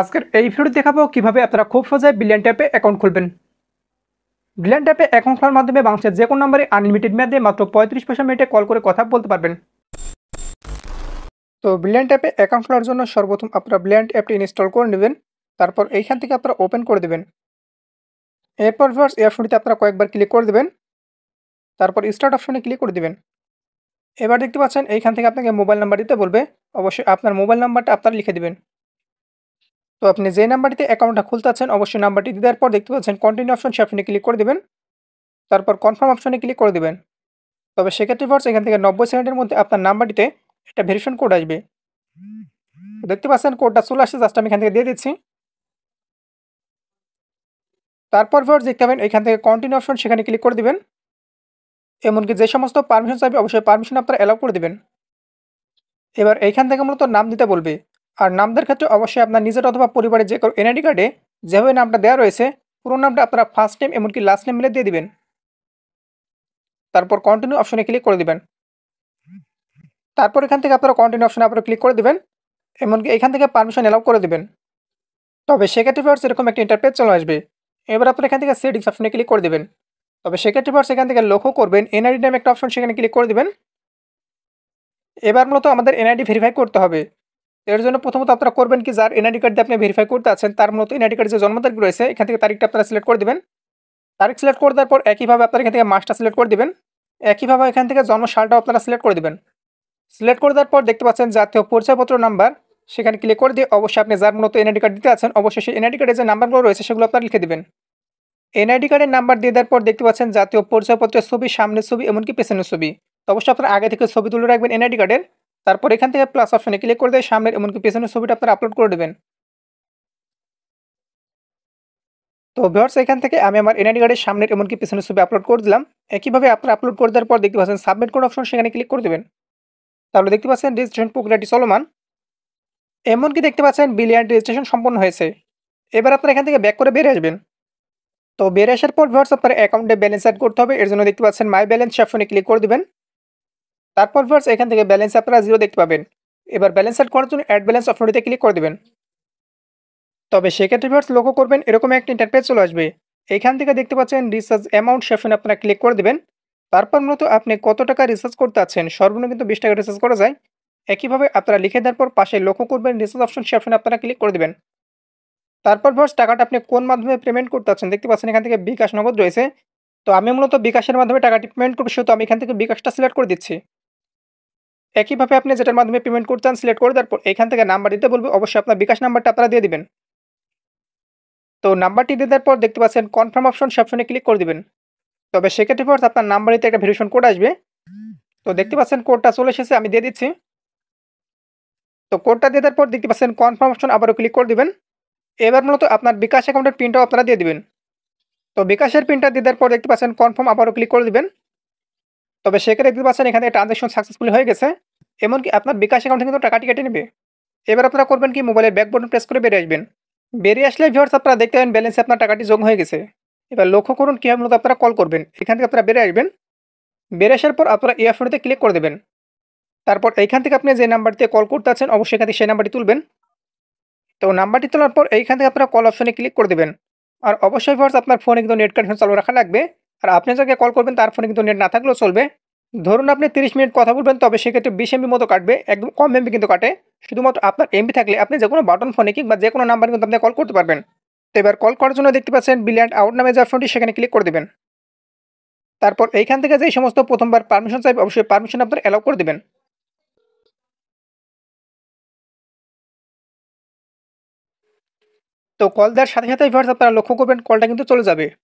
আজকের এই ভিডিওটি দেখাবো কিভাবে আপনারা খুব সহজে বিলিয়ন ট্যাপে অ্যাকাউন্ট খুলবেন বিলিয়ন ট্যাপে অ্যাকাউন্ট খোলার মাধ্যমে বাংলাদেশের যে কোনো নম্বরে আনলিমিটেড মেয়াদে মাত্র পঁয়ত্রিশ পয়সা মিনিটে কল করে কথা বলতে পারবেন তো ব্রিলিয়ান্ট অ্যাপে অ্যাকাউন্ট খোলার জন্য সর্বপ্রথম আপনারা ব্রিলিয়ান্ট অ্যাপটি ইনস্টল করে নেবেন তারপর এইখান থেকে আপনারা ওপেন করে দেবেন এরপর ফার্স্ট অপশনটিতে আপনারা কয়েকবার ক্লিক করে দেবেন তারপর স্টার্ট অপশনে ক্লিক করে দেবেন এবার দেখতে পাচ্ছেন এইখান থেকে আপনাকে মোবাইল নাম্বার দিতে বলবে অবশ্যই আপনার মোবাইল নাম্বারটা আপনারা লিখে দেবেন তো আপনি যে নাম্বারটিতে অ্যাকাউন্টটা খুলতে আছেন অবশ্যই নাম্বারটি দেওয়ার পর দেখতে পাচ্ছেন কন্টিনিউ অপশন সে আপনি ক্লিক করে দেবেন তারপর কনফার্ম অপশনে ক্লিক করে দেবেন তবে সেক্ষেত্রে ফর্স এখান থেকে নব্বই সেকেন্ডের মধ্যে আপনার নাম্বারটিতে একটা ভেরিফিকেশন কোড আসবে দেখতে পাচ্ছেন কোডটা চলে আসছে জাস্ট আমি এখান থেকে দিয়ে দিচ্ছি তারপর ফর্স দেখতে পাবেন এখান থেকে কন্টিনিউ অপশন সেখানে ক্লিক করে দেবেন এমনকি যে সমস্ত পারমিশন চাইবে অবশ্যই পারমিশন আপনারা অ্যালাউ করে দেবেন এবার এইখান থেকে মূলত নাম দিতে বলবে আর নামদের ক্ষেত্রে অবশ্যই আপনার নিজের অথবা পরিবারের যে কোনো এনআইডি কার্ডে যেভাবে নামটা দেওয়া রয়েছে পুরো নামটা আপনারা ফার্স্ট টাইম এমনকি লাস্ট নেম মিলে দিয়ে দিবেন তারপর কন্টিনিউ অপশনে ক্লিক করে দিবেন তারপর এখান থেকে আপনারা কন্টিনিউ অপশনে আপনারা ক্লিক করে দেবেন এমনকি এখান থেকে পারমিশন অ্যালাউ করে দেবেন তবে সেক্ষেত্রে ফার্স এরকম একটা ইন্টারপ্রেজ চলে আসবে এবার আপনারা এখান থেকে সেটিংস অপশনে ক্লিক করে দেবেন তবে সেক্ষেত্রে ফার্স এখান থেকে লক্ষ্য করবেন এনআইডি নামে একটা অপশন সেখানে ক্লিক করে দেবেন এবার মূলত আমাদের এনআইডি ভেরিফাই করতে হবে এর জন্য প্রথমত আপনারা করবেন কি যার এনআইডি কার্ড দিয়ে আপনি ভেরিফাই করতে আছেন তার মতো এনআইডি কার্ডের যে জন্ম তারিখ রয়েছে এখান থেকে তারিখটা আপনারা সিলেক্ট করে দেবেন তারিখ সিলেক্ট করে দেওয়ার পর একইভাবে আপনারা এখান থেকে মাসটা সিলেক্ট করে দেবেন একইভাবে এখান থেকে জন্ম সালটাও আপনারা সিলেক্ট করে দেবেন সিলেক্ট করে দেওয়ার পর দেখতে পাচ্ছেন জাতীয় পরিচয়পত্র নাম্বার সেখানে ক্লিক করে দিয়ে অবশ্যই আপনি যার মূলত এনআইডি কার্ড দিতে আছেন অবশ্যই সেই এনআইডি কার্ডের যে নাম্বারগুলো রয়েছে সেগুলো আপনারা লিখে দেবেন এনআইডি কার্ডের নাম্বার দিয়ে দেওয়ার পর দেখতে পাচ্ছেন জাতীয় পরিচয়পত্রের ছবি সামনের ছবি এমনকি পেছনের ছবি তো অবশ্যই আপনারা আগে থেকে ছবি তুলে রাখবেন এনআইডি কার্ডের তারপর এখান থেকে প্লাস অপশনে ক্লিক করে দেয় সামনের এমনকি পেছনের ছবিটা আপনার আপলোড করে দেবেন তো ভিওর্স এখান থেকে আমি আমার এনআইডি কার্ডের সামনের এমনকি পেছনের ছবি আপলোড করে দিলাম একইভাবে আপনারা আপলোড করে দেওয়ার পর দেখতে পাচ্ছেন সাবমিট কোড অপশন সেখানে ক্লিক করে দেবেন তাহলে দেখতে পাচ্ছেন রেজিস্ট্রেশন প্রক্রিয়াটি চলমান এমনকি দেখতে পাচ্ছেন বিলিয়ান রেজিস্ট্রেশন সম্পন্ন হয়েছে এবার আপনারা এখান থেকে ব্যাক করে বেরিয়ে আসবেন তো বেরিয়ে আসার পর ভিওর্স আপনার অ্যাকাউন্টে ব্যালেন্স অ্যাড করতে হবে এর জন্য দেখতে পাচ্ছেন মাই ব্যালেন্স অপশনে ক্লিক করে দেবেন তারপর ভার্স এখান থেকে ব্যালেন্স আপনারা জিরো দেখতে পাবেন এবার ব্যালেন্স অ্যাড করার জন্য অ্যাড ব্যালেন্স অপশনটিতে ক্লিক করে দেবেন তবে সেক্ষেত্রে ভার্স লক্ষ্য করবেন এরকম একটি ইন্টারপ্রেস চলে আসবে এখান থেকে দেখতে পাচ্ছেন রিসার্জ অ্যামাউন্ট সেকশনে আপনারা ক্লিক করে দেবেন তারপর মূলত আপনি কত টাকা রিচার্জ করতে আছেন সর্বনিম্ন কিন্তু বিশ টাকা রিচার্জ করা যায় একইভাবে আপনারা লিখে দেওয়ার পর পাশে লক্ষ্য করবেন রিসার্জ অপশন সে আপনারা ক্লিক করে দেবেন তারপর ভার্স টাকাটা আপনি কোন মাধ্যমে পেমেন্ট করতে আছেন দেখতে পাচ্ছেন এখান থেকে বিকাশ নগদ রয়েছে তো আমি মূলত বিকাশের মাধ্যমে টাকাটি পেমেন্ট করবো সেহেতু আমি এখান থেকে বিকাশটা সিলেক্ট করে দিচ্ছি একইভাবে আপনি যেটার মাধ্যমে পেমেন্ট করতে চান সিলেক্ট করে তারপর এখান থেকে নাম্বার দিতে বলবে অবশ্যই আপনার বিকাশ নাম্বারটা আপনারা দিয়ে দিবেন তো নাম্বারটি দিয়ে দেওয়ার পর দেখতে পাচ্ছেন কনফার্ম অপশন অপশনে ক্লিক করে দিবেন তবে সেক্ষেত্রে ফর্স আপনার দিতে একটা ভেরিয়েশন কোড আসবে তো দেখতে পাচ্ছেন কোডটা চলে এসেছে আমি দিয়ে দিচ্ছি তো কোডটা দিয়ে দেওয়ার পর দেখতে পাচ্ছেন কনফার্ম অপশন আবারও ক্লিক করে দিবেন এবার মূলত আপনার বিকাশ অ্যাকাউন্টের প্রিন্টটাও আপনারা দিয়ে দিবেন তো বিকাশের প্রিন্টটা দিয়ে দেওয়ার পর দেখতে পাচ্ছেন কনফার্ম আবারও ক্লিক করে দিবেন তবে সেক্ষেত্রে দেখতে পাচ্ছেন এখানে ট্রানজাকশন সাকসেসফুল হয়ে গেছে এমনকি আপনার বিকাশ অ্যাকাউন্ট থেকে কিন্তু টাকাটি কেটে নেবে এবার আপনারা করবেন কি মোবাইলের ব্যাক বটন প্রেস করে বেরিয়ে আসবেন বেরিয়ে আসলে ভিউয়ার্স আপনারা দেখতে পাবেন ব্যালেন্সে আপনার টাকাটি যোগ হয়ে গেছে এবার লক্ষ্য করুন কীভাবে মূলত আপনারা কল করবেন এখান থেকে আপনারা বেরিয়ে আসবেন বেরিয়ে আসার পর আপনারা এই অপশনটিতে ক্লিক করে দেবেন তারপর এইখান থেকে আপনি যে নাম্বারটিতে কল করতে আছেন অবশ্যই এখান থেকে সেই নাম্বারটি তুলবেন তো নাম্বারটি তোলার পর এইখান থেকে আপনারা কল অপশনে ক্লিক করে দেবেন আর অবশ্যই ফার্স আপনার ফোনে কিন্তু নেট কানেকশন চালু রাখা লাগবে আর আপনি যাকে কল করবেন তার ফোনে কিন্তু নেট না থাকলেও চলবে ধরুন আপনি তিরিশ মিনিট কথা বলবেন তবে সেক্ষেত্রে বিশ এমবি মতো কাটবে একদম কম এমবি কিন্তু কাটে শুধুমাত্র আপনার এমবি থাকলে আপনি যে কোনো বাটন ফোনে কিংবা যে কোনো নাম্বার কিন্তু আপনি কল করতে পারবেন তো এবার কল করার জন্য দেখতে পাচ্ছেন বিল্যান্ড আউট নামে যাওয়ার ফোনটি সেখানে ক্লিক করে দেবেন তারপর এইখান থেকে যে সমস্ত প্রথমবার পারমিশন চাইবে অবশ্যই পারমিশন আপনার অ্যালাউ করে দেবেন তো কল দেওয়ার সাথে সাথে আপনারা লক্ষ্য করবেন কলটা কিন্তু চলে যাবে